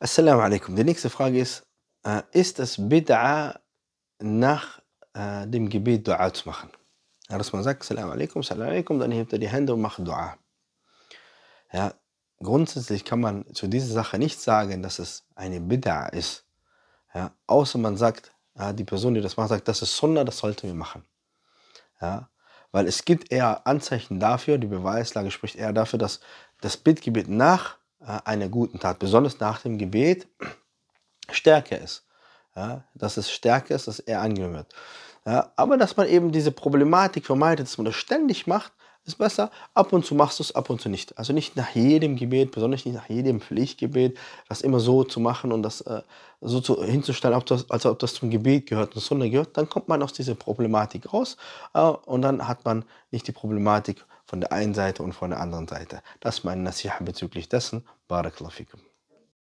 Assalamu alaikum. Die nächste Frage ist, äh, ist es Bid'a nach äh, dem Gebet Dua zu machen? Ja, dass man sagt, Assalamu alaikum, Assalamu alaikum, dann hebt er die Hände und macht Dua. Ja, grundsätzlich kann man zu dieser Sache nicht sagen, dass es eine Bid'a ist. Ja, außer man sagt, ja, äh, die Person, die das macht, sagt, das ist Sunna, das sollten wir machen. Ja, weil es gibt eher Anzeichen dafür, die Beweislage spricht eher dafür, dass das Bittgebet nach äh, einer guten Tat, besonders nach dem Gebet, stärker ist. Ja, dass es stärker ist, dass er angenommen wird. Ja, aber dass man eben diese Problematik vermeidet, dass man das ständig macht, ist besser. Ab und zu machst du es, ab und zu nicht. Also nicht nach jedem Gebet, besonders nicht nach jedem Pflichtgebet, das immer so zu machen und das äh, so zu, hinzustellen, ob das, als ob das zum Gebet gehört und Sunde gehört. Dann kommt man aus dieser Problematik raus äh, und dann hat man nicht die Problematik von der einen Seite und von der anderen Seite. Das ist meine Nasiha bezüglich dessen. Barakallahu fikum.